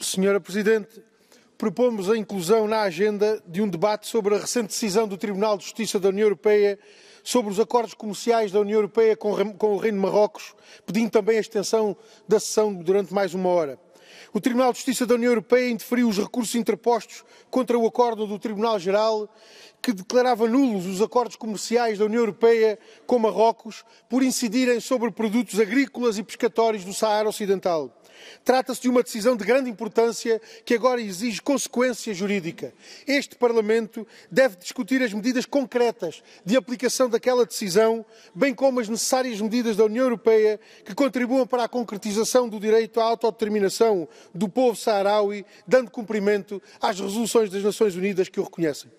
Senhora Presidente, propomos a inclusão na agenda de um debate sobre a recente decisão do Tribunal de Justiça da União Europeia sobre os acordos comerciais da União Europeia com o Reino de Marrocos, pedindo também a extensão da sessão durante mais uma hora. O Tribunal de Justiça da União Europeia indeferiu os recursos interpostos contra o acordo do Tribunal Geral que declarava nulos os acordos comerciais da União Europeia com Marrocos por incidirem sobre produtos agrícolas e pescatórios do Saara Ocidental. Trata-se de uma decisão de grande importância que agora exige consequência jurídica. Este Parlamento deve discutir as medidas concretas de aplicação daquela decisão, bem como as necessárias medidas da União Europeia que contribuam para a concretização do direito à autodeterminação do povo saharaui, dando cumprimento às resoluções das Nações Unidas que o reconhecem.